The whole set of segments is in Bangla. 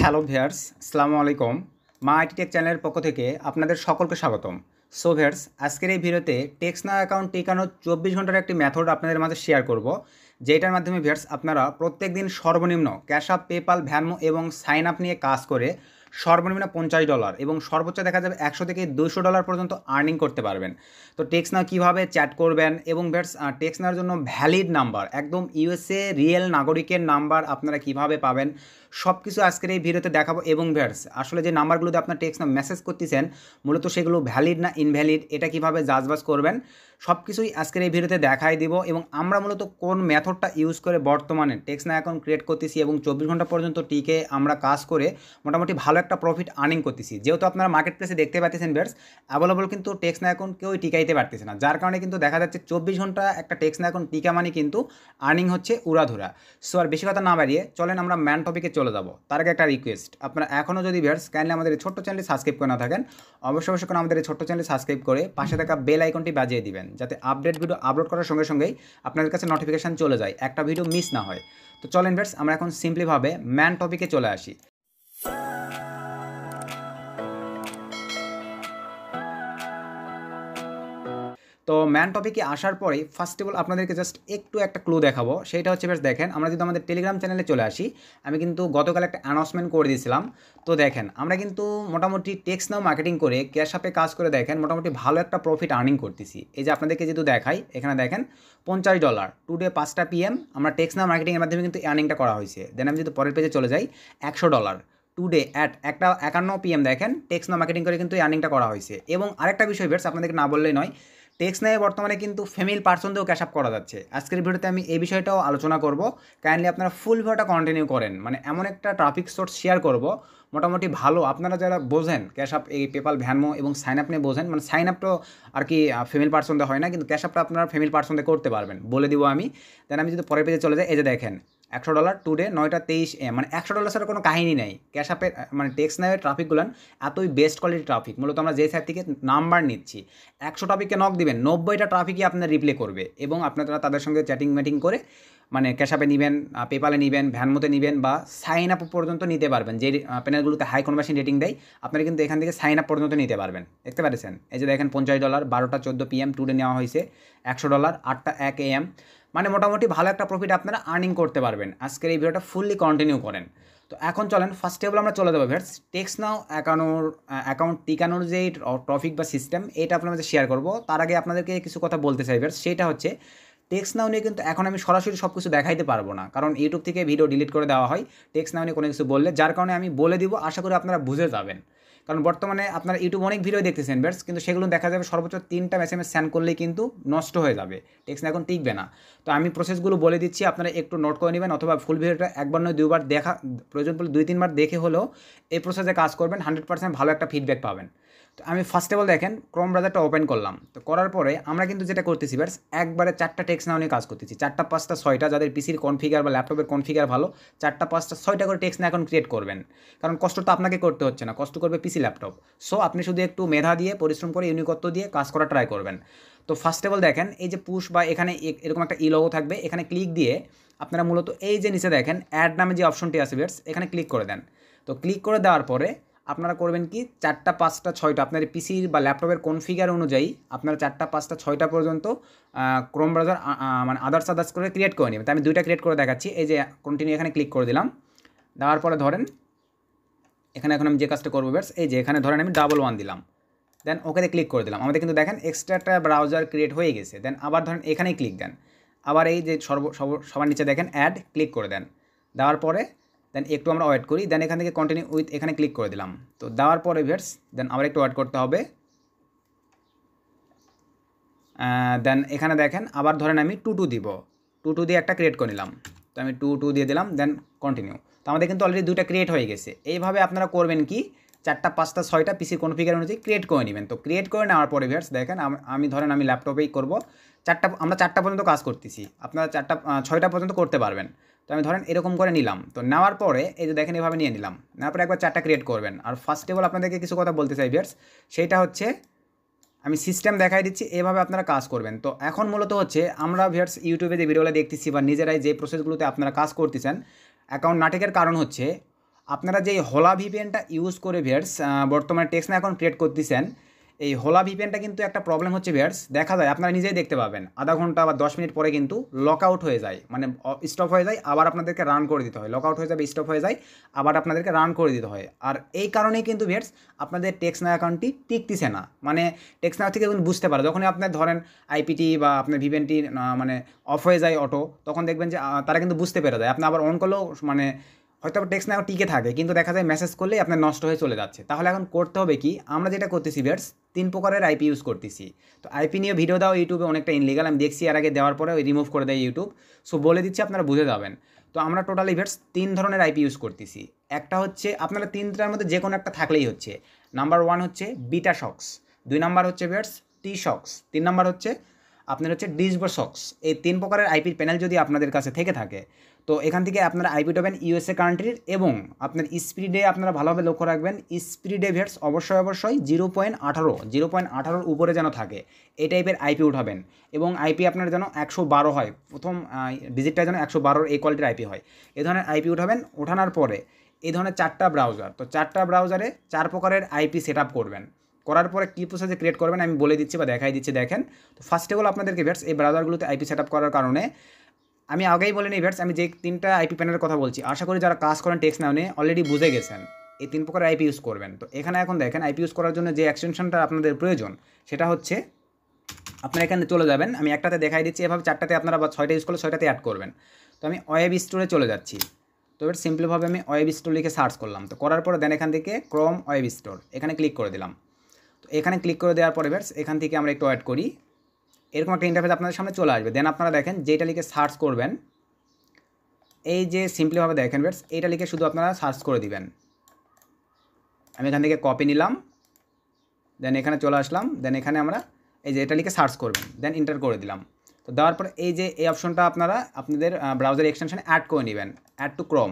হ্যালো ভেয়ার্স সালামু আলাইকুম মা আইটি টেক চ্যানেলের পক্ষ থেকে আপনাদের সকলকে স্বাগতম সো ভেয়ার্স আজকের এই ভিডিওতে টেক্সনা অ্যাকাউন্ট টেকানোর চব্বিশ ঘন্টার একটি মেথড আপনাদের মাঝে শেয়ার করব যেটার মাধ্যমে ভেয়ার্স আপনারা প্রত্যেক দিন সর্বনিম্ন ক্যাশ আপ পেপাল ভ্যানমো এবং সাইন আপ নিয়ে কাজ করে সর্বনিম্ন পঞ্চাশ ডলার এবং সর্বোচ্চ দেখা যাবে একশো থেকে দুশো ডলার পর্যন্ত আর্নিং করতে পারবেন তো টেক্স না কীভাবে চ্যাট করবেন এবং ব্যাটস টেক্স নেওয়ার জন্য ভ্যালিড নাম্বার একদম ইউএসএ রিয়েল নাগরিকের নাম্বার আপনারা কিভাবে পাবেন সব কিছু আজকের এই ভিডিওতে দেখাবো এবং ভ্যাটস আসলে যে নাম্বারগুলোতে আপনার টেক্সট মেসেজ করতেছেন মূলত সেগুলো ভ্যালিড না ইনভ্যালিড এটা কিভাবে জাজবাজ করবেন সব কিছুই আজকের এই ভিডিওতে দেখাই দিব এবং আমরা মূলত কোন মেথডটা ইউজ করে বর্তমানে টেক্সট না অ্যাকাউন্ট ক্রিয়েট করতেছি এবং চব্বিশ ঘন্টা পর্যন্ত টিকে আমরা কাজ করে মোটামুটি ভালো একটা প্রফিট আর্নিং করতেছি যেহেতু আপনারা মার্কেট প্লেসে দেখতে পাচ্ছেন ভ্যাটস অ্যাভেলেবল কিন্তু টেক্স না অ্যাকাউন্ট কেউই টিকাইতে পারতেছে না যার কারণে কিন্তু দেখা যাচ্ছে চব্বিশ ঘন্টা একটা টেক্স না অ্যাকাউন্ট টিকা মানে কিন্তু আর্নিং হচ্ছে উড়াধুরা সো আর বেশি কথা না বাড়িয়ে চলেন আমরা ম্যান টপিকে চলে চলে যাব তার আগে একটা রিকোয়েস্ট আপনারা এখনও যদি ভিয়ার্স কাইন্ডলি আমাদের এই ছোট্ট চ্যানেলটি সাবস্ক্রাইব করে না থাকেন অবশ্যই অবশ্যই কোনো আমাদের এই ছোট্ট চ্যানেলটি সাবস্ক্রাইব করে পাশে থাকা বেল আইকনটি বাজিয়ে দিবেন যাতে আপডেট ভিডিও আপলোড করার সঙ্গে সঙ্গেই আপনাদের কাছে নোটিফিকেশান চলে যায় একটা ভিডিও মিস না হয় তো চলেন ভিয়ার্স আমরা এখন সিম্পলিভাবে ম্যান টপিকে চলে আসি তো ম্যান টপিকে আসার পরে ফার্স্ট অফ অল আপনাদেরকে জাস্ট একটু একটা ক্লু দেখাবো সেটা হচ্ছে বেশ দেখেন আমরা যদি আমাদের টেলিগ্রাম চ্যানেলে চলে আসি আমি কিন্তু গতকাল একটা অ্যানাউন্সমেন্ট করে দিয়েছিলাম তো দেখেন আমরা কিন্তু মোটামুটি টেক্স নাও মার্কেটিং করে ক্যাশ আপে কাজ করে দেখেন মোটামুটি ভালো একটা প্রফিট আর্নিং করতেছি এই যে আপনাদেরকে যেহেতু দেখাই এখানে দেখেন পঞ্চাশ ডলার টু ডে পাঁচটা পিএম আমরা টেক্স নাও মার্কেটিংয়ের মাধ্যমে কিন্তু আর্নিংটা করা হয়েছে দেন আমি যদি পরের পেজে চলে যাই একশো ডলার টু ডে অ্যাট একটা একান্ন পিএম দেখেন টেক্স নাও মার্কেটিং করে কিন্তু আর্নিংটা করা হয়েছে এবং আরেকটা বিষয় বেটস আপনাদেরকে না বললেই নয় টেক্সট নাইয়ে বর্তমানে কিন্তু পার্সন পার্সনদেরও ক্যাশ আপ করা যাচ্ছে আজকের ভিডিওতে আমি এই বিষয়টাও আলোচনা করব কাইন্ডলি আপনারা ফুল ভিডিওটা কন্টিনিউ করেন মানে এমন একটা ট্রাফিক সোর্স শেয়ার করব মোটামুটি ভালো আপনারা যারা বোঝেন ক্যাশ আপ এই পেপাল ভ্যানমো এবং সাইন আপ নিয়ে বোঝেন মানে সাইন আপ তো আর কি ফিমেল পার্সনদের হয় না কিন্তু ক্যাশ আপটা আপনারা ফিমেল পার্সনদের করতে পারবেন বলে দিব আমি দেন আমি যদি পরের পেজে চলে যাই এই যে দেখেন একশো ডলার টুডে নয়টা তেইশ এ মানে একশো ডলার ছাড়া কোনো কাহিনী নেই ক্যাশ আপে মানে টেক্স নেয় ট্রাফিকগুলান এতই বেস্ট কোয়ালিটি ট্রাফিক মূলত আমরা যে সাইড থেকে নাম্বার নিচ্ছি একশো ট্রাফিককে নক দিবেন নব্বইটা ট্রাফিকই আপনার রিপ্লে করবে এবং আপনারা তাদের সঙ্গে চ্যাটিং ম্যাটিং করে মানে ক্যাশ অ্যাপে নেবেন পেপালে নেবেন ভ্যানমোতে নেবেন বা সাইন আপ পর্যন্ত নিতে পারবেন যে প্যানেলগুলোতে হাই কনভার্সিং রেটিং দেয় আপনারা কিন্তু এখান থেকে সাইন আপ পর্যন্ত নিতে পারবেন দেখতে পাচ্ছেন এই যে দেখেন পঞ্চাশ ডলার বারোটা চোদ্দো পিএম টুডে নেওয়া হয়েছে একশো ডলার আটটা এক এএম মানে মোটামুটি ভালো একটা প্রফিট আপনারা আর্নিং করতে পারবেন আজকের এই ভিডিওটা ফুললি কন্টিনিউ করেন তো এখন চলেন ফার্স্ট টেবল আমরা চলে যাবো ভেটস টেক্স নাও অ্যাকানোর অ্যাকাউন্ট টিকানোর যে টপিক বা সিস্টেম এটা আপনার মাঝে শেয়ার করবো তার আগে আপনাদেরকে কিছু কথা বলতে চাই ভেটস সেটা হচ্ছে টেক্স নাও নিয়ে কিন্তু এখন আমি সরাসরি সব কিছু দেখাইতে পারবো না কারণ ইউটিউব থেকে ভিডিও ডিলিট করে দেওয়া হয় টেক্স নাও নিয়ে কোনো কিছু বললে যার কারণে আমি বলে দিব আশা করি আপনারা বুঝে যাবেন কারণ বর্তমানে আপনারা ইউটিউব অনেক ভিডিও দেখতেছেন ব্যাটস কিন্তু সেগুলো দেখা যাবে সর্বোচ্চ তিনটা এস এম এস স্যান করলেই কিন্তু নষ্ট হয়ে যাবে টেক্সট এখন টিকবে না তো আমি প্রসেসগুলো বলে দিচ্ছি আপনারা একটু নোট করে নেবেন অথবা ফুল ভিডিওটা একবার নয় দুবার দেখা প্রয়োজন পড়লে দুই তিনবার দেখে হলেও এই প্রসেসে কাজ করবেন হান্ড্রেড পার্সেন্ট ভালো একটা ফিডব্যাক পাবেন তো আমি ফার্স্ট অফ অল দেখেন ক্রোম ব্রাউজারটা ওপেন করলাম তো করার পরে আমরা কিন্তু যেটা করতেছি ব্যাস একবারে চারটা টেক্স নাও নিয়ে কাজ করতেছি চারটা পাঁচটা ছয়টা যাদের পিসির কনফিগার বা ল্যাপটপের কনফিগার ভালো চারটা পাঁচটা ছয়টা করে টেক্স না এখন ক্রিয়েট করবেন কারণ কষ্ট তো আপনাকে করতে হচ্ছে না কষ্ট করবে পিসি ল্যাপটপ সো আপনি শুধু একটু মেধা দিয়ে পরিশ্রম করে ইউনিকত্ব দিয়ে কাজ করা ট্রাই করবেন তো ফার্স্ট অফ অল দেখেন এই যে পুশ বা এখানে এরকম একটা ই লগো থাকবে এখানে ক্লিক দিয়ে আপনারা মূলত এই যে নিচে দেখেন অ্যাড নামে যে অপশনটি আছে ব্যাস এখানে ক্লিক করে দেন তো ক্লিক করে দেওয়ার পরে আপনারা করবেন কি চারটা পাঁচটা ছয়টা আপনার পিসির বা ল্যাপটপের কনফিগার অনুযায়ী আপনারা চারটা পাঁচটা ছয়টা পর্যন্ত ক্রোম ব্রাউজার মানে আদার্স আদার্স করে ক্রিয়েট করে নেবেন তাই আমি দুইটা ক্রিয়েট করে দেখাচ্ছি এই যে কন্টিনিউ এখানে ক্লিক করে দিলাম দেওয়ার পরে ধরেন এখানে এখন আমি যে কাজটা করবো ব্যাস এই যে এখানে ধরেন আমি ডাবল ওয়ান দিলাম দেন ওকেতে ক্লিক করে দিলাম আমাদের কিন্তু দেখেন এক্সট্রা একটা ব্রাউজার ক্রিয়েট হয়ে গেছে দেন আবার ধরেন এখানেই ক্লিক দেন আবার এই যে সর্ব সবার নিচে দেখেন অ্যাড ক্লিক করে দেন দেওয়ার পরে দেন একটু আমরা ওয়েট করি দেন এখান থেকে কন্টিনিউ উইথ এখানে ক্লিক করে দিলাম তো দেওয়ার পরে ভিয়ার্স দেন আবার একটু ওয়েট করতে হবে দেন এখানে দেখেন আবার ধরেন আমি টু টু দিব টু টু দিয়ে একটা ক্রিয়েট করে নিলাম তো আমি টু টু দিয়ে দিলাম দেন কন্টিনিউ তো আমাদের কিন্তু অলরেডি দুইটা ক্রিয়েট হয়ে গেছে এইভাবে আপনারা করবেন কি চারটা পাঁচটা ছয়টা পিসি কনফিগার অনুযায়ী ক্রিয়েট করে নেবেন তো ক্রিয়েট করে নেওয়ার পরে ভিয়ার্স দেখেন আমি ধরেন আমি ল্যাপটপেই করবো চারটা আমরা চারটা পর্যন্ত কাজ করতেছি আপনারা চারটা ছয়টা পর্যন্ত করতে পারবেন তো আমি ধরেন এরকম করে নিলাম তো নেওয়ার পরে এই যে দেখেন এভাবে নিয়ে নিলাম নেওয়ার পরে একবার চারটা ক্রিয়েট করবেন আর ফার্স্ট অফ অল আপনাদেরকে কিছু কথা বলতে চাই বিয়ার্স সেইটা হচ্ছে আমি সিস্টেম দেখাই দিচ্ছি এভাবে আপনারা কাজ করবেন তো এখন মূলত হচ্ছে আমরা ভিয়ার্স ইউটিউবে যে ভিডিওগুলো দেখতেছি বা নিজেরাই যে প্রসেসগুলোতে আপনারা কাজ করতেছেন অ্যাকাউন্ট নাটকের কারণ হচ্ছে আপনারা যে হলা ভিপিএনটা ইউজ করে ভিয়ার্স বর্তমানে টেক্সনা এখন ক্রিয়েট করতেছেন এই হোলা ভিপিএনটা কিন্তু একটা প্রবলেম হচ্ছে বিয়ার্স দেখা যায় আপনারা নিজেই দেখতে পাবেন আধা ঘন্টা বা দশ মিনিট পরে কিন্তু লক আউট হয়ে যায় মানে স্টপ হয়ে যায় আবার আপনাদেরকে রান করে দিতে হয় লক আউট হয়ে যাবে স্টপ হয়ে যায় আবার আপনাদেরকে রান করে দিতে হয় আর এই কারণেই কিন্তু বিয়ার্স আপনাদের টেক্সনা অ্যাকাউন্টটি টিকতিছে না মানে টেক্সনা থেকে কিন্তু বুঝতে পারে যখনই আপনার ধরেন আইপিটি বা আপনার ভিপিএনটি মানে অফ হয়ে যায় অটো তখন দেখবেন যে তারা কিন্তু বুঝতে পেরে যায় আপনি আবার অন করলেও মানে হয়তো আবার টেক্সট নাও টিকে থাকে কিন্তু দেখা যায় মেসেজ করলেই আপনার নষ্ট হয়ে চলে যাচ্ছে তাহলে এখন করতে হবে কি আমরা যেটা করতেছি বিয়ার্স তিন প্রকারের আইপি ইউজ করতেছি তো আইপি নিয়ে ভিডিও দাও ইউটিউবে অনেকটা ইনলিগাল আমি দেখছি আর আগে দেওয়ার পরে ওই রিমুভ করে দেয় ইউটিউব সো বলে দিচ্ছি আপনারা বুঝে যাবেন তো আমরা টোটাল ইভেন্টস তিন ধরনের আইপি ইউজ করতেছি একটা হচ্ছে আপনারা তিনটার মধ্যে যে কোনো একটা থাকলেই হচ্ছে নাম্বার ওয়ান হচ্ছে বিটা শক্স দুই নাম্বার হচ্ছে বিয়ার্স টি শক্স তিন নাম্বার হচ্ছে আপনার হচ্ছে ডিসবো শক্স এই তিন প্রকারের আইপির প্যানেল যদি আপনাদের কাছে থেকে থাকে তো এখান থেকে আপনারা আইপি হবেন ইউএসএ কান্ট্রির এবং আপনার স্পিডে আপনারা ভালোভাবে লক্ষ্য রাখবেন স্পিডে ভেটস অবশ্যই অবশ্যই জিরো পয়েন্ট আঠারো জিরো পয়েন্ট আঠারোর উপরে যেন থাকে এই টাইপের আইপি উঠাবেন এবং আইপি আপনার যেন একশো বারো হয় প্রথম ডিজিটটা যেন একশো বারোর এই কোয়ালিটির আইপি হয় এ ধরনের আইপি উঠাবেন ওঠানোর পরে এই ধরনের চারটা ব্রাউজার তো চারটা ব্রাউজারে চার প্রকারের আইপি সেট করবেন করার পরে কী প্রসেসে ক্রিয়েট করবেন আমি বলে দিচ্ছি বা দেখাই দিচ্ছি দেখেন তো ফার্স্ট অফ অল আপনাদেরকে ভেটস এই ব্রাউজারগুলোতে আইপি সেট করার কারণে আমি আগেই বলে নিই ভ্যাটস আমি যে তিনটা আইপি প্যানেলের কথা বলছি আশা করি যারা কাজ করেন টেক্স নাউনে অলরেডি বুঝে গেছেন এই তিন প্রকার আইপি ইউজ করবেন তো এখানে এখন দেখেন আইপি ইউজ করার জন্য যে এক্সটেনশনটা আপনাদের প্রয়োজন সেটা হচ্ছে আপনারা এখানে চলে যাবেন আমি একটাতে দেখাই দিচ্ছি এভাবে চারটাতে আপনারা বা ছয়টা ইউজ করলে ছয়টাতে অ্যাড করবেন তো আমি ওয়েব স্টোরে চলে যাচ্ছি তো এবার সিম্পলভাবে আমি ওয়েব স্টোর লিখে সার্চ করলাম তো করার পরে দেন এখান থেকে ক্রম ওয়েব স্টোর এখানে ক্লিক করে দিলাম তো এখানে ক্লিক করে দেওয়ার পরে ব্যাটস এখান থেকে আমরা একটু অ্যাড করি এরকম একটা ইন্টারফেস আপনাদের সামনে চলে আসবে দেন আপনারা দেখেন যেটা লিখে সার্চ করবেন এই যে সিম্পলিভাবে দেখেন বেটস এইটা লিখে শুধু আপনারা সার্চ করে দিবেন আমি এখান থেকে কপি নিলাম দেন এখানে চলে আসলাম দেন এখানে আমরা এই যে এটা লিখে সার্চ করবেন দেন ইন্টার করে দিলাম তো দেওয়ার পর এই যে এই অপশনটা আপনারা আপনাদের ব্রাউজার এক্সটেনশানে অ্যাড করে নেবেন অ্যাড টু ক্রোম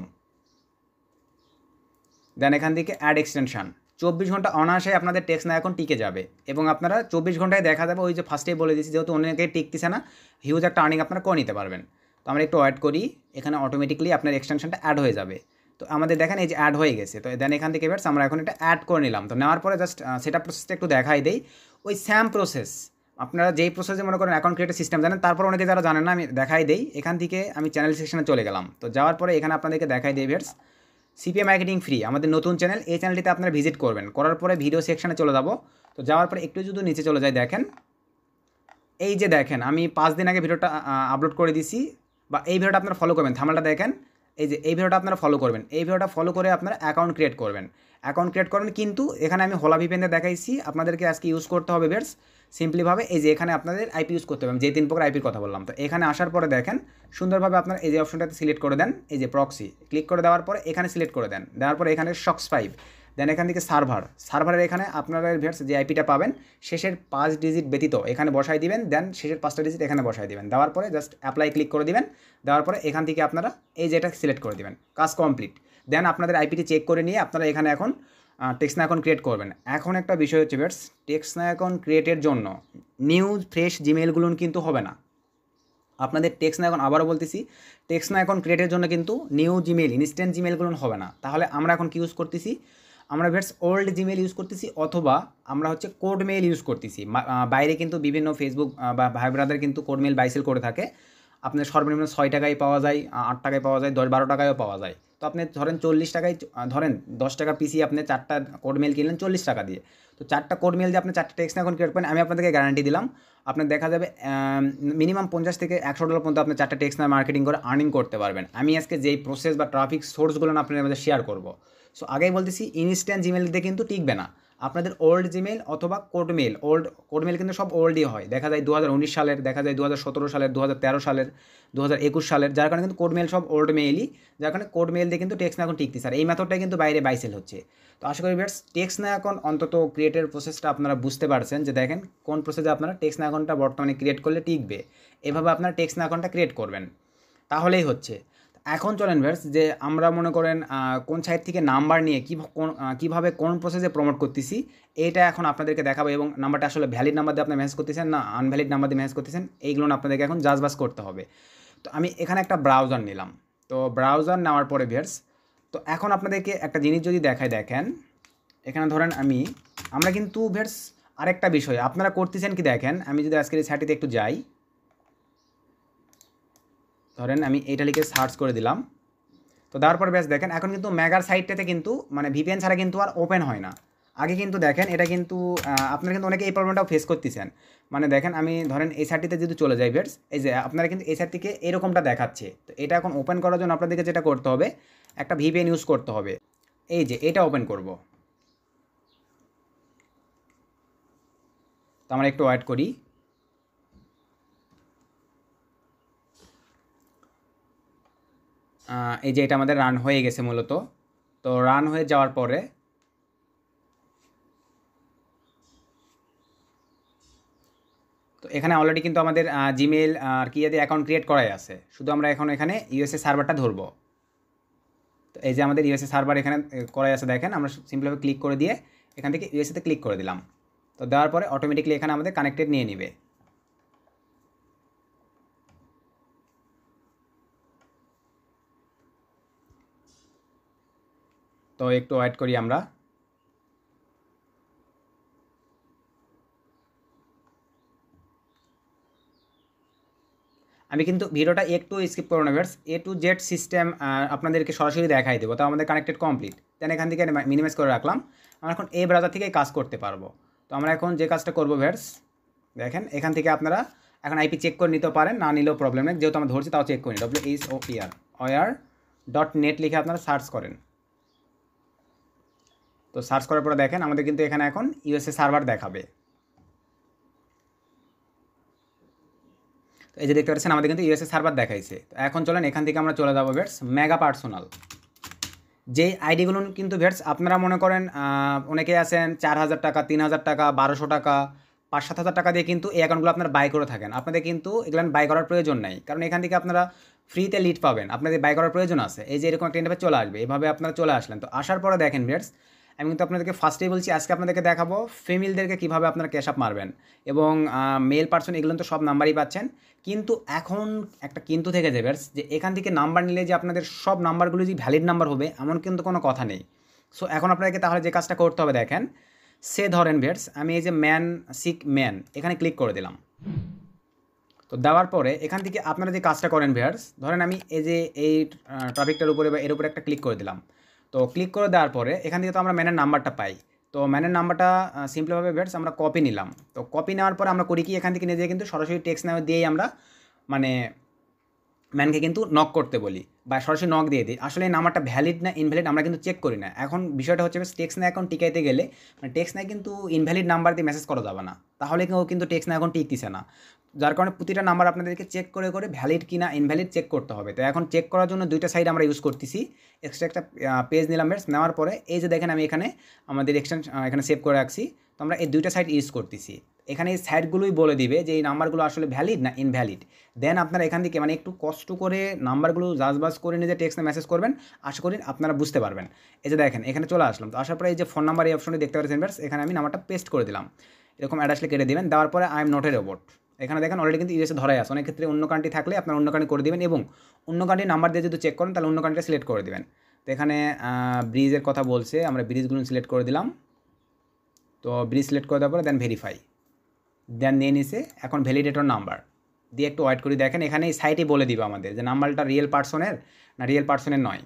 দেন এখান থেকে অ্যাড এক্সটেনশান চব্বিশ ঘন্টা অনায়াসে আপনাদের টেক্স না এখন টিকে যাবে এবং আপনারা চব্বিশ ঘন্টায় দেখা যাবে ওই যে ফার্স্টেই বলে দিচ্ছি যেহেতু অনেকে টিকতেছে না হিউজ একটা আর্নিং আপনারা করে নিতে পারবেন তো আমরা একটু অ্যাড করি এখানে অটোমেটিকলি আপনার এক্সটেনশনটা অ্যাড হয়ে যাবে তো আমাদের দেখেন এই যে অ্যাড হয়ে গেছে তো দেন এখান থেকে এবার আমরা এখন এটা অ্যাড করে নিলাম তো নেওয়ার পরে জাস্ট সেটা প্রসেসটা একটু দেখাই দেই ওই স্যাম প্রসেস আপনারা যেই প্রসেসে মনে করেন অ্যাকাউন্ট ক্রিয়েটার সিস্টেম জানেন তারপর অনেকে যারা জানেন না আমি দেখাই দেই এখান থেকে আমি চ্যানেল সেকশনে চলে গেলাম তো যাওয়ার পরে এখানে আপনাদেরকে দেখাই দেই ভেটস সিপিএ মার্কেটিং ফ্রি আমাদের নতুন চ্যানেল এই চ্যানেলটিতে আপনারা ভিজিট করবেন করার পরে ভিডিও সেকশানে চলে যাব তো যাওয়ার পরে একটু যদি নিচে চলে যায় দেখেন এই যে দেখেন আমি পাঁচ দিন আগে ভিডিওটা আপলোড করে দিছি বা এই ভিডিওটা আপনারা ফলো করবেন থামালটা দেখেন এই যে এই ভিডিওটা আপনারা ফলো করবেন এই ভিডিওটা ফলো করে আপনারা অ্যাকাউন্ট ক্রিয়েট করবেন অ্যাকাউন্ট ক্রিয়েট করবেন কিন্তু এখানে আমি হোলা ভিপেন্দে দেখাইছি আপনাদেরকে আজকে ইউজ করতে হবে বেটস সিম্পলিভাবে এই যে এখানে আপনাদের আইপি ইউজ করতে হবে যে তিন প্রকার আইপির কথা বললাম তো এখানে আসার পরে দেখেন সুন্দরভাবে আপনার এই যে অপশনটাতে সিলেক্ট করে দেন এই যে প্রক্সি ক্লিক করে দেওয়ার পরে এখানে সিলেক্ট করে দেন দেওয়ার পরে এখানে শক্স ফাইভ দেন এখান থেকে সার্ভার সার্ভারের এখানে আপনারা ভেটস যে আইপিটা পাবেন শেষের পাঁচ ডিজিট ব্যতীত এখানে বসাই দিবেন দেন শেষের পাঁচটা ডিজিট এখানে বসাই দিবেন দেওয়ার পরে জাস্ট অ্যাপ্লাই ক্লিক করে দিবেন দেওয়ার পরে এখান থেকে আপনারা এই যেটা সিলেক্ট করে দিবেন কাজ কমপ্লিট দেন আপনাদের আইপিটি চেক করে নিয়ে আপনারা এখানে এখন টেক্সনা অ্যাকাউন্ট ক্রিয়েট করবেন এখন একটা বিষয় হচ্ছে ব্যাটস টেক্সনা অ্যাকাউন্ট ক্রিয়েটের জন্য নিউ ফ্রেশ জিমেলগুলো কিন্তু হবে না আপনাদের টেক্সনা অ্যাকাউন্ট আবারও বলতেছি টেক্সনা অ্যাকাউন্ট ক্রিয়েটের জন্য কিন্তু নিউ জিমেল ইনস্ট্যান্ট জিমেলগুলো হবে না তাহলে আমরা এখন কি ইউজ করতেছি আমরা বেটস ওল্ড জিমেল ইউজ করতেছি অথবা আমরা হচ্ছে কোড মেল ইউজ করতেছি বাইরে কিন্তু বিভিন্ন ফেসবুক বা ভাই ব্রাদার কিন্তু কোড মেল বাইসেল করে থাকে আপনার সর্বনিম্ন ছয় টাকায় পাওয়া যায় আট টাকায় পাওয়া যায় দশ বারো টাকায়ও পাওয়া যায় তো আপনি ধরেন চল্লিশ টাকায় ধরেন দশ টাকা পিসি আপনি চারটা কোড মেল কিনলেন চল্লিশ টাকা দিয়ে তো চারটা কোড মেল দিয়ে আপনি চারটা টেক্স এখন ক্রিয়েট করেন আমি আপনাদেরকে গ্যারান্টি দিলাম আপনার দেখা যাবে মিনিমাম পঞ্চাশ থেকে একশো ডলার পর্যন্ত আপনি চারটা টেক্স মার্কেটিং করে আর্নিং করতে পারবেন আমি আজকে যেই প্রসেস বা ট্রাফিক সোর্সগুলো আপনাদের মধ্যে শেয়ার করবো সো আগেই বলতেছি ইনস্ট্যান্ট জিমেল দিয়ে কিন্তু টিকবে না আপনাদের ওল্ড জিমেল অথবা কোডমেল ওল্ড কোডমেল কিন্তু সব ওল্ডই হয় দেখা যায় দু সালের দেখা যায় দু সালের দু সালের দু সালের যার কারণে কিন্তু কোডমেল সব ওল্ড মেইলই যার কারণে কোডমেল দিয়ে কিন্তু টেক্স না এখন টিকতেছে স্যার এই মেথডটাই কিন্তু বাইরে বাইসেল হচ্ছে তো আশা করি বিয়ার্স টেক্স না এখন অন্তত ক্রিয়েটের প্রসেসটা আপনারা বুঝতে পারছেন যে দেখেন কোন প্রসেসে আপনারা টেক্স না অ্যাকাউন্টটা বর্তমানে ক্রিয়েট করলে টিকবে এভাবে আপনারা টেক্স না অ্যাকাউন্টটা ক্রিয়েট করবেন তাহলেই হচ্ছে এখন চলেন ভার্স যে আমরা মনে করেন কোন সাইট থেকে নাম্বার নিয়ে কী কীভাবে কোন প্রসেসে প্রমোট করতেছি এটা এখন আপনাদেরকে দেখাবো এবং নাম্বারটা আসলে ভ্যালিড নাম্বার দিয়ে আপনি মেসেজ করতেছেন না আনভ্যালিড নাম্বার দিয়ে মেসেজ করতেছেন এইগুলো আপনাদেরকে এখন জাজবাজ করতে হবে তো আমি এখানে একটা ব্রাউজার নিলাম তো ব্রাউজার নেওয়ার পরে ভার্স তো এখন আপনাদেরকে একটা জিনিস যদি দেখায় দেখেন এখানে ধরেন আমি আমরা কিন্তু ভার্স আরেকটা বিষয় আপনারা করতেছেন কি দেখেন আমি যদি আজকের এই সাইটটিতে একটু যাই ধরেন আমি এটা লিখে সার্চ করে দিলাম তো তারপর ব্যাস দেখেন এখন কিন্তু ম্যাগার সাইটটাতে কিন্তু মানে ভিপিএন ছাড়া কিন্তু আর ওপেন হয় না আগে কিন্তু দেখেন এটা কিন্তু আপনারা কিন্তু অনেকে এই প্রবলেমটাও ফেস করতেছেন মানে দেখেন আমি ধরেন এই সাইটটিতে যদি চলে যাই ভেটস এই যে আপনারা কিন্তু এই সাইটটিকে এরকমটা দেখাচ্ছে তো এটা এখন ওপেন করার জন্য আপনাদেরকে যেটা করতে হবে একটা ভিপিএন ইউজ করতে হবে এই যে এটা ওপেন করব তো আমরা একটু ওয়েট করি এই যে এটা আমাদের রান হয়ে গেছে মূলত তো রান হয়ে যাওয়ার পরে তো এখানে অলরেডি কিন্তু আমাদের জিমেল আর কি অ্যাকাউন্ট ক্রিয়েট করাই আছে শুধু আমরা এখন এখানে ইউএসএ সার্ভারটা ধরব তো এই যে আমাদের ইউএসএ সার্ভার এখানে করাই আছে দেখেন আমরা সিম্পলভাবে ক্লিক করে দিয়ে এখান থেকে ইউএসএতে ক্লিক করে দিলাম তো দেওয়ার পরে অটোমেটিকলি এখানে আমাদের কানেক্টেড নিয়ে নেবে তো একটু ওয়েট করি আমরা আমি কিন্তু ভিডিওটা একটু স্কিপ করবো না ভার্স এ টু জেড সিস্টেম আপনাদেরকে সরাসরি দেখাই দেবো তো আমাদের কানেক্টেড কমপ্লিট তেন এখান থেকে মিনিমাইজ করে রাখলাম আমরা এখন এই ব্রাউজার থেকে কাজ করতে পারবো তো আমরা এখন যে কাজটা করবো ভার্স দেখেন এখান থেকে আপনারা এখন আইপি চেক করে নিতে পারেন না নিলেও প্রবলেম নেই যেহেতু আমরা ধরছি তাও চেক করে নিই ডব্লিউ এইচ ও পিআর ওয়ার ডট নেট লিখে আপনারা সার্চ করেন তো সার্চ করার পরে দেখেন আমাদের কিন্তু এখানে এখন ইউএসএ সার্ভার দেখাবে এই যে দেখতে পাচ্ছেন আমাদের কিন্তু ইউএসএ সার্ভার দেখাইছে তো এখন চলেন এখান থেকে আমরা চলে যাবো ভেটস মেগা পার্সোনাল যে আইডিগুলো কিন্তু ভেটস আপনারা মনে করেন অনেকে আছেন চার হাজার টাকা তিন হাজার টাকা বারোশো টাকা পাঁচ সাত হাজার টাকা দিয়ে কিন্তু এই অ্যাকাউন্টগুলো আপনারা বাই করে থাকেন আপনাদের কিন্তু এগুলো বাই করার প্রয়োজন নাই কারণ এখান থেকে আপনারা ফ্রিতে লিড পাবেন আপনাদের বাই করার প্রয়োজন আছে এই যে এরকম একটা ইন্টারভেট চলে আসবে এভাবে আপনারা চলে আসলেন তো আসার পরে দেখেন ভেটস আমি কিন্তু আপনাদেরকে ফার্স্টেই বলছি আজকে আপনাদেরকে দেখাবো ফিমেলদেরকে কীভাবে আপনারা ক্যাশ আপ মারবেন এবং মেল পার্সন এগুলো তো সব নাম্বারই পাচ্ছেন কিন্তু এখন একটা কিন্তু থেকে যাবে যে এখান থেকে নাম্বার নিলে যে আপনাদের সব নাম্বারগুলো যে ভ্যালিড নাম্বার হবে এমন কিন্তু কোনো কথা নেই সো এখন আপনাদেরকে তাহলে যে কাজটা করতে হবে দেখেন সে ধরেন ভেটস আমি এই যে ম্যান সিক ম্যান এখানে ক্লিক করে দিলাম তো দেওয়ার পরে এখান থেকে আপনারা যে কাজটা করেন ভেয়ার্স ধরেন আমি এই যে এই টপিকটার উপরে বা এর উপরে একটা ক্লিক করে দিলাম তো ক্লিক করে দেওয়ার পরে এখান থেকে তো আমরা ম্যানের নাম্বারটা পাই তো ম্যানের নাম্বারটা সিম্পলভাবে ভেটস আমরা কপি নিলাম তো কপি নেওয়ার পরে আমরা করি কি এখান থেকে নিজে কিন্তু সরাসরি টেক্সট নামে দিয়েই আমরা মানে ম্যানকে কিন্তু নক করতে বলি বা সরাসরি নক দিয়ে দিই আসলে এই নাম্বারটা ভ্যালিড না ইনভ্যালিড আমরা কিন্তু চেক করি না এখন বিষয়টা হচ্ছে টেক্স না এখন টিকাইতে গেলে মানে টেক্স না কিন্তু ইনভ্যালিড নাম্বার দিয়ে মেসেজ করা যাবে না তাহলে কেউ কিন্তু টেক্স না এখন টিকতিছে না যার কারণে প্রতিটা নাম্বার আপনাদেরকে চেক করে করে ভ্যালিড কিনা ইনভ্যালিড চেক করতে হবে তো এখন চেক করার জন্য দুইটা সাইড আমরা ইউজ করতেছি এক্সট্রা একটা পেজ নিলাম নেওয়ার পরে এই যে দেখেন আমি এখানে আমাদের এক্সটেন্স এখানে সেভ করে রাখছি তো আমরা এই দুইটা সাইড ইউজ করতেছি এখানে এই সাইডগুলোই বলে দিবে যে এই নাম্বারগুলো আসলে ভ্যালিড না ইনভ্যালিড দেন আপনারা এখান থেকে মানে একটু কষ্ট করে নাম্বারগুলো জাজবাজ করে নিজে টেক্সটে মেসেজ করবেন আশা করি আপনারা বুঝতে পারবেন এই যে দেখেন এখানে চলে আসলাম তো আসার পরে এই যে ফোন নাম্বার এই অপশনটি দেখতে পাচ্ছেন এখানে আমি নাম্বারটা পেস্ট করে দিলাম এরকম অ্যাডাসলে কেটে দেবেন দেওয়ার পরে I am not a robot এখানে দেখেন অলরেডি কিন্তু ইউএসএ ধরাই আছে অনেক ক্ষেত্রে অন্য কান্ট্রি থাকলে আপনার অন্য কান্ট্রি করে দেবেন এবং অন্য কান্ট্রি নাম্বার দিয়ে যদি চেক করেন তাহলে অন্য কান্ট্রি সিলেক্ট করে দেবেন তো এখানে ব্রিজের কথা বলছে আমরা ব্রিজগুলো সিলেক্ট করে দিলাম তো ব্রিজ সিলেক্ট করে দেওয়ার পরে দেন ভেরিফাই দেন নিয়ে নিছে এখন ভ্যালিডেটর নাম্বার দিয়ে একটু ওয়েট করে দেখেন এখানে এই সাইটে বলে দিবে আমাদের যে নাম্বারটা রিয়েল পার্সনের না রিয়েল পার্সনের নয়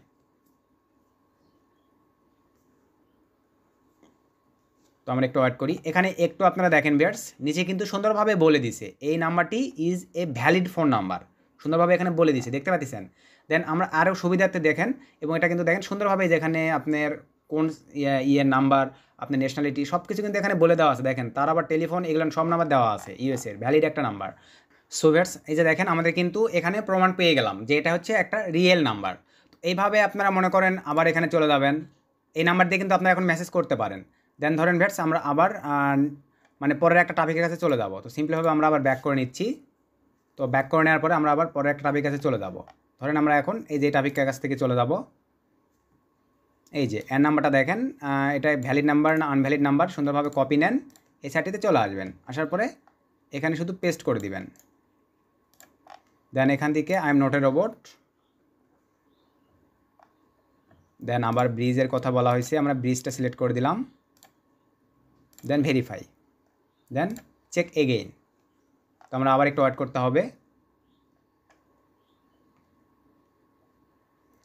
তো আমরা একটু অ্যাড করি এখানে একটু আপনারা দেখেন বিয়ার্স নিচে কিন্তু সুন্দরভাবে বলে দিছে এই নাম্বারটি is a valid phone number সুন্দরভাবে এখানে বলে দিছে দেখতে পাচ্ছেন দেন আমরা আরও সুবিধার্থে দেখেন এবং এটা কিন্তু দেখেন সুন্দরভাবে যেখানে আপনার কোন ইয়ে, ইয়ের নাম্বার আপনার ন্যাশনালিটি সব কিছু কিন্তু এখানে বলে দেওয়া আছে দেখেন তার আবার টেলিফোন এগুলো সব নাম্বার দেওয়া আছে ইউএসের ভ্যালিড একটা নাম্বার সোভেটস এই যে দেখেন আমাদের কিন্তু এখানে প্রমাণ পেয়ে গেলাম যে এটা হচ্ছে একটা রিয়েল নাম্বার এইভাবে আপনারা মনে করেন আবার এখানে চলে যাবেন এই নাম্বার দিয়ে কিন্তু আপনারা এখন মেসেজ করতে পারেন দেন ধরেন ভ্যাটস আমরা আবার মানে পরের একটা টপিকের কাছে চলে যাব তো সিম্পলিভাবে আমরা আবার ব্যাক করে নিচ্ছি তো ব্যাক করে নেওয়ার পরে আমরা আবার পরের একটা টপিকের কাছে চলে যাব ধরেন আমরা এখন এই যে টপিকের কাছ থেকে চলে যাব এই যে এর নাম্বারটা দেখেন এটা ভ্যালিড নাম্বার না আনভ্যালিড নাম্বার সুন্দরভাবে কপি নেন এই সাইটটিতে চলে আসবেন আসার পরে এখানে শুধু পেস্ট করে দিবেন দেন এখান থেকে I am not a robot then আবার ব্রিজের কথা বলা হয়েছে আমরা ব্রিজটা সিলেক্ট করে দিলাম then verify then check again তো আমরা আবার একটু ওয়েট করতে হবে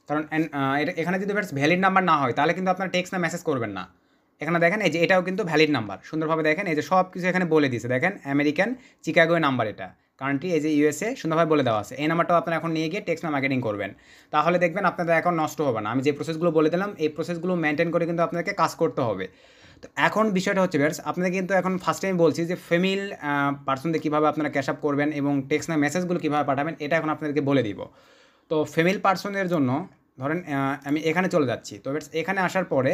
কারণ এখানে যদি ভ্যালিড নাম্বার না হয় তাহলে কিন্তু আপনারা টেক্সট না মেসেজ করবেন না এখানে দেখেন এই যে এটাও কিন্তু ভ্যালিড নাম্বার সুন্দরভাবে দেখেন এই যে সব কিছু এখানে বলে দিয়েছে দেখেন আমেরিকান চিকাগোয় নাম্বার এটা কান্ট্রি এই যে ইউএসএ সুন্দরভাবে বলে দেওয়া আছে এই নাম্বারটাও আপনার এখন নিয়ে গিয়ে টেক্সট মার্কেটিং করবেন তাহলে দেখবেন আপনাদের এখন নষ্ট হবে না আমি যে প্রসেসগুলো বলে দিলাম এই প্রসেসগুলো মেনটেন করে কিন্তু আপনাকে কাজ করতে হবে তো এখন বিষয়টা হচ্ছে ব্যাটস আপনাদের কিন্তু এখন ফার্স্ট টাইম বলছি যে ফেমিল পার্সনদের কীভাবে আপনারা ক্যাশ আপ করবেন এবং টেক্সট না মেসেজগুলো কীভাবে পাঠাবেন এটা এখন আপনাদেরকে বলে দিব তো ফেমিল পার্সনের জন্য ধরেন আমি এখানে চলে যাচ্ছি তো ব্যাটস এখানে আসার পরে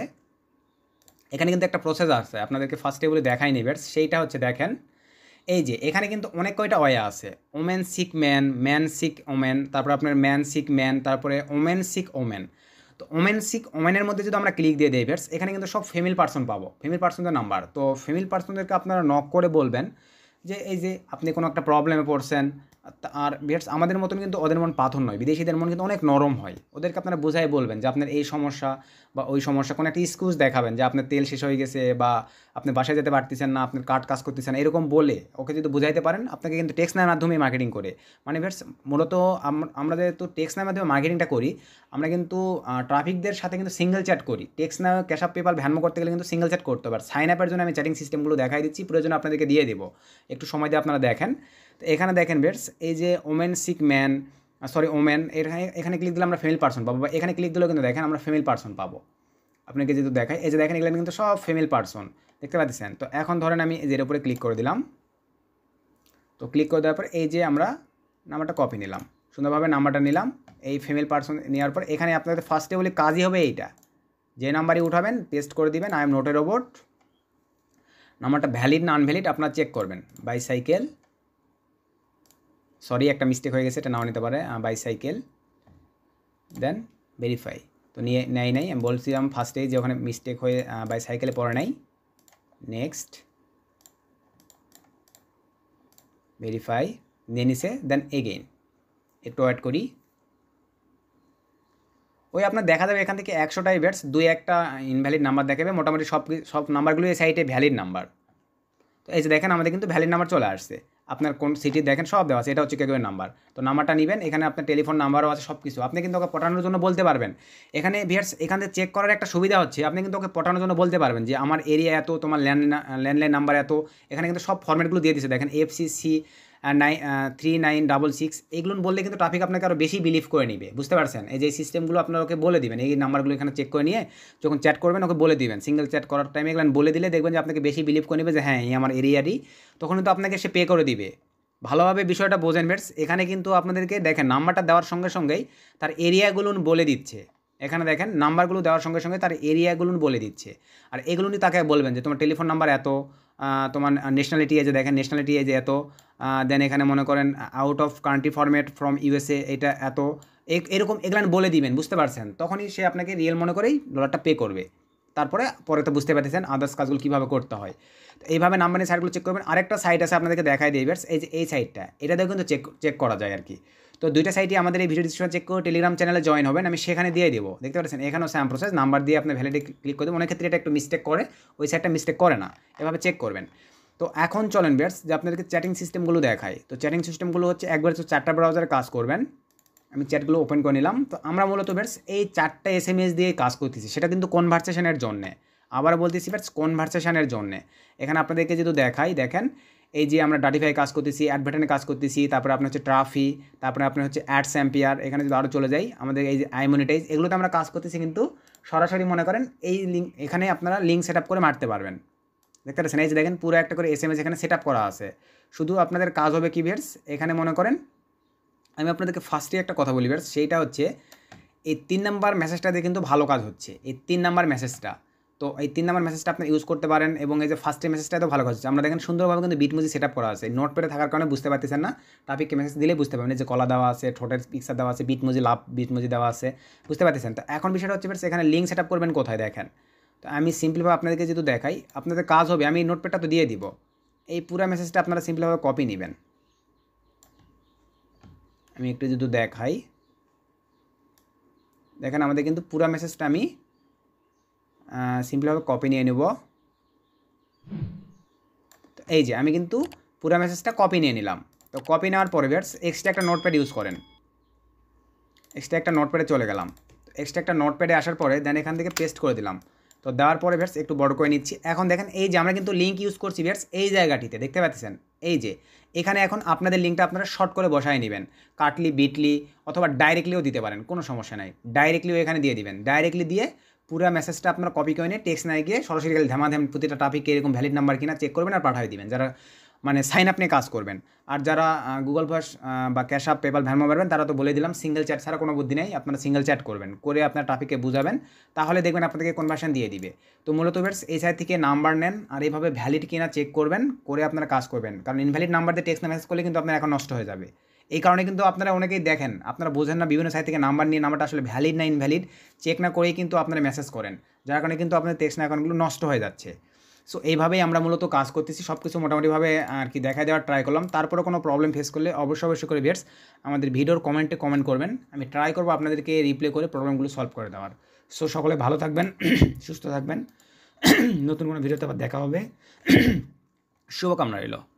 এখানে কিন্তু একটা প্রসেস আছে আপনাদেরকে ফার্স্ট টেবলে দেখাই নি ব্যাটস সেইটা হচ্ছে দেখেন এই যে এখানে কিন্তু অনেক কয়টা অয়া আছে women seek man man seek women তারপরে আপনার ম্যান সিক ম্যান তারপরে ওমেন সিক ওমেন তো ওমেন সিক ওমেনের মধ্যে যদি আমরা ক্লিক দিয়ে দিই ভেটস এখানে কিন্তু সব ফেমিল পার্সন পাবো ফেমিল পার্সনদের নাম্বার তো ফেমিল পার্সনদেরকে আপনারা নক করে বলবেন যে এই যে আপনি কোনো একটা প্রবলেমে পড়ছেন আর বিয়ার্স আমাদের মতন কিন্তু ওদের মন পাথর নয় বিদেশিদের মন কিন্তু অনেক নরম হয় ওদেরকে আপনারা বোঝাই বলবেন যে আপনার এই সমস্যা বা ওই সমস্যা কোনো একটা স্কুজ দেখাবেন যে আপনার তেল শেষ হয়ে গেছে বা আপনি বাসায় যেতে পারতেছেন না আপনার কাট কাজ করতেছেন এরকম বলে ওকে যদি বুঝাইতে পারেন আপনাকে কিন্তু টেক্স নামের মাধ্যমে মার্কেটিং করে মানে বিয়ার্স মূলত আমরা যেহেতু টেক্স নামের মাধ্যমে মার্কেটিংটা করি আমরা কিন্তু ট্রাফিকদের সাথে কিন্তু সিঙ্গেল চ্যাট করি text now cash app PayPal Venmo করতে গেলে কিন্তু সিঙ্গেল চ্যাট করতে হবে আর সাইন আপের জন্য আমি চ্যাটিং সিস্টেমগুলো দেখাই দিচ্ছি প্রয়োজন আপনাদেরকে দিয়ে দেবো একটু সময় দিয়ে আপনারা দেখেন তো এখানে দেখেন বেটস এই যে women seek man sorry women এখানে এখানে ক্লিক দিলে আমরা ফিমেল পার্সন পাবো বা এখানে ক্লিক দিলেও কিন্তু দেখেন আমরা ফিমেল পার্সন পাবো আপনাকে যেহেতু দেখায় এই যে দেখেন এগুলো কিন্তু সব ফিমেল পার্সন দেখতে পাচ্ছেন তো এখন ধরেন আমি এর উপরে ক্লিক করে দিলাম তো ক্লিক করে দেওয়ার পর এই যে আমরা নাম্বারটা কপি নিলাম সুন্দরভাবে নাম্বারটা নিলাম এই ফিমেল পার্সন নেওয়ার পর এখানে আপনাদের ফার্স্টে বলে কাজই হবে এইটা যে নাম্বারই উঠাবেন পেস্ট করে দিবেন আই এম নোটের রোবট নাম্বারটা ভ্যালিড না আনভ্যালিড আপনার চেক করবেন বাইসাইকেল সরি একটা মিস্টেক হয়ে গেছে এটা নাও নিতে পারে বাইসাইকেল দেন ভেরিফাই তো নিয়ে নেয় নাই আমি বলছিলাম ফার্স্টেই যে ওখানে মিস্টেক হয়ে বাইসাইকেলে পড়ে নাই নেক্সট ভেরিফাই নিয়ে নিছে দেন এগেইন একটু অ্যাড করি ওই আপনার দেখা যাবে এখান থেকে একশোটাই বেটস দুই একটা ইনভ্যালিড নাম্বার দেখাবে মোটামুটি সব সব নাম্বারগুলো এই সাইটে ভ্যালিড নাম্বার তো এই যে দেখেন আমাদের কিন্তু ভ্যালিড নাম্বার চলে আসছে আপনার কোন সিটি দেখেন সব দেওয়া আছে এটা হচ্ছে কেকের নাম্বার তো নাম্বারটা নেবেন এখানে আপনার টেলিফোন নাম্বারও আছে সব কিছু আপনি কিন্তু ওকে পটানোর জন্য বলতে পারবেন এখানে ভিয়ার্স এখান থেকে চেক করার একটা সুবিধা হচ্ছে আপনি কিন্তু ওকে পটানোর জন্য বলতে পারবেন যে আমার এরিয়া এত তোমার ল্যান্ড ল্যান্ডলাইন নাম্বার এত এখানে কিন্তু সব ফর্মেটগুলো দিয়ে দিচ্ছে দেখেন FCC nine three nine double six এগুলো বললে কিন্তু ট্রাফিক আপনাকে আরও বেশি বিলিভ করে নেবে বুঝতে পারছেন এই যে সিস্টেমগুলো আপনারা ওকে বলে দেবেন এই নাম্বারগুলো এখানে চেক করে নিয়ে যখন চ্যাট করবেন ওকে বলে দিবেন সিঙ্গেল চ্যাট করার টাইমে এগুলো বলে দিলে দেখবেন যে আপনাকে বেশি বিলিভ করে নেবে যে হ্যাঁ এই আমার এরিয়ারই তখন কিন্তু আপনাকে সে পে করে দিবে ভালোভাবে বিষয়টা বোঝেন ভেটস এখানে কিন্তু আপনাদেরকে দেখেন নাম্বারটা দেওয়ার সঙ্গে সঙ্গেই তার এরিয়াগুলো বলে দিচ্ছে এখানে দেখেন নাম্বারগুলো দেওয়ার সঙ্গে সঙ্গে তার এরিয়াগুলো বলে দিচ্ছে আর এগুলো তাকে বলবেন যে তোমার টেলিফোন নাম্বার এত তোমার ন্যাশনালিটি এজে দেখেন ন্যাশনালিটি এজে এত দেন এখানে মনে করেন out of country format from USA এটা এত এরকম এগুলো বলে দিবেন বুঝতে পারছেন তখনই সে আপনাকে রিয়েল মনে করেই ডলারটা পে করবে তারপরে পরে তো বুঝতে পারতেছেন আদার্স কাজগুলো কীভাবে করতে হয় তো এইভাবে নাম্বারের সাইটগুলো চেক করবেন আরেকটা সাইট আছে আপনাদেরকে দেখায় দেবেন এই যে এই সাইটটা এটা এটাতেও কিন্তু চেক চেক করা যায় আর কি তো দুইটা সাইটে আমাদের এই ভিডিও ডিসক্রিপশন চেক করে টেলিগ্রাম চ্যানেলে জয়েন হবেন আমি সেখানে দিয়ে দেবো দেখতে পাচ্ছেন এখানেও স্যাম প্রসেস নাম্বার দিয়ে আপনি ভ্যালিডি ক্লিক করে দেবেন অনেক ক্ষেত্রে এটা একটু মিস্টেক করে ওই সাইটটা মিস্টেক করে না এভাবে চেক করবেন তো এখন চলেন বেটস যে আপনাদেরকে চ্যাটিং সিস্টেমগুলো দেখায় তো চ্যাটিং সিস্টেমগুলো হচ্ছে একবার তো চারটা ব্রাউজারে কাজ করবেন আমি চ্যাটগুলো ওপেন করে নিলাম তো আমরা মূলত ব্যাটস এই চারটা এস এম এস দিয়ে কাজ করতেছি সেটা কিন্তু কনভার্সেশনের জন্যে আবার বলতেছি ব্যাটস কনভার্সেশনের জন্যে এখানে আপনাদেরকে যেহেতু দেখাই দেখেন এই যে আমরা ডাটিফাই কাজ করতেছি অ্যাডভার্টানে কাজ করতেছি তারপরে আপনার হচ্ছে ট্রাফি তারপরে আপনার হচ্ছে অ্যাড স্যাম্পিয়ার এখানে যদি আরও চলে যাই আমাদের এই যে আইমনিটাইজ এগুলোতে আমরা কাজ করতেছি কিন্তু সরাসরি মনে করেন এই লিঙ্ক এখানে আপনারা লিঙ্ক সেট করে মারতে পারবেন দেখতে পাচ্ছেন এই যে দেখেন পুরো একটা করে এস এম এস এখানে সেট করা আছে শুধু আপনাদের কাজ হবে কি ভেটস এখানে মনে করেন আমি আপনাদেরকে ফার্স্টে একটা কথা বলি ভেটস সেইটা হচ্ছে এই তিন নাম্বার মেসেজটাতে কিন্তু ভালো কাজ হচ্ছে এই তিন নাম্বার মেসেজটা তো এই তিন নম্বর মেসেজটা আপনি ইউজ করতে পারেন এবং এই যে ফার্স্টের মেসেজটা তো ভালো কাজ আমরা দেখেন সুন্দরভাবে কিন্তু বিট মুজি সেট আপ করা আছে নোট পেটে থাকার কারণে বুঝতে পারতেছেন না টপিককে মেসেজ দিলে বুঝতে পারবেন যে কলা দেওয়া আছে ঠোঁটের পিকচার দেওয়া আছে বিট মুজি লাভ বিট মুজি দেওয়া আছে বুঝতে পারতেছেন তো এখন বিষয়টা হচ্ছে এখানে লিঙ্ক সেট আপ করবেন কোথায় দেখেন তো আমি সিম্পলভাবে আপনাদেরকে যেহেতু দেখাই আপনাদের কাজ হবে আমি নোট পেটটা তো দিয়ে দিব এই পুরো মেসেজটা আপনারা সিম্পলভাবে কপি নেবেন আমি একটু যদি দেখাই দেখেন আমাদের কিন্তু পুরো মেসেজটা আমি সিম্পলভাবে কপি নিয়ে নেব তো এই যে আমি কিন্তু পুরো মেসেজটা কপি নিয়ে নিলাম তো কপি নেওয়ার পরে ভিয়ার্স এক্সট্রা একটা নোটপ্যাড ইউজ করেন এক্সট্রা একটা নোটপ্যাডে চলে গেলাম তো এক্সট্রা একটা নোটপ্যাডে আসার পরে দেন এখান থেকে পেস্ট করে দিলাম তো দেওয়ার পরে ভিয়ার্স একটু বড় করে নিচ্ছি এখন দেখেন এই যে আমরা কিন্তু লিঙ্ক ইউজ করছি ভিয়ার্স এই জায়গাটিতে দেখতে পাচ্ছেন এই যে এখানে এখন আপনাদের লিঙ্কটা আপনারা শর্ট করে বসায় নেবেন কাটলি বিটলি অথবা ডাইরেক্টলিও দিতে পারেন কোনো সমস্যা নাই ডাইরেক্টলিও এখানে দিয়ে দিবেন ডাইরেক্টলি দিয়ে পুরো মেসেজটা আপনার কপি করে নিয়ে টেক্সট না গিয়ে সরাসরি গেলে ধ্যামাধ্যাম প্রতিটা টপিকে এরকম ভ্যালিড নাম্বার কিনা চেক করবেন আর পাঠিয়ে দিবেন যারা মানে সাইন আপ নিয়ে কাজ করবেন আর যারা গুগল ভাস বা ক্যাশ আপ পেপাল ভ্যামা পারবেন তারা তো বলে দিলাম সিঙ্গেল চ্যাট ছাড়া কোনো বুদ্ধি নেই আপনারা সিঙ্গেল চ্যাট করবেন করে আপনার টপিকে বুঝাবেন তাহলে দেখবেন আপনাদেরকে কনভার্সন দিয়ে দিবে তো মূলত বেটস এই সাইড থেকে নাম্বার নেন আর এইভাবে ভ্যালিড কিনা চেক করবেন করে আপনারা কাজ করবেন কারণ ইনভ্যালিড নাম্বার দিয়ে টেক্সট মেসেজ করলে কিন্তু আপনার এখন নষ্ট হয়ে যাবে এই কারণে কিন্তু আপনারা অনেকেই দেখেন আপনারা বোঝেন না বিভিন্ন সাইট থেকে নাম্বার নিয়ে নাম্বারটা আসলে ভ্যালিড না ইনভ্যালিড চেক না করেই কিন্তু আপনারা মেসেজ করেন যার কারণে কিন্তু আপনাদের টেক্সট অ্যাকাউন্টগুলো নষ্ট হয়ে যাচ্ছে সো এইভাবেই আমরা মূলত কাজ করতেছি সব কিছু মোটামুটিভাবে আর কি দেখা দেওয়ার ট্রাই করলাম তারপরে কোনো প্রবলেম ফেস করলে অবশ্যই অবশ্যই করে ভিয়ার্স আমাদের ভিডিওর কমেন্টে কমেন্ট করবেন আমি ট্রাই করবো আপনাদেরকে রিপ্লে করে প্রবলেমগুলো সলভ করে দেওয়ার সো সকলে ভালো থাকবেন সুস্থ থাকবেন নতুন কোনো ভিডিওতে আবার দেখা হবে শুভকামনা রইল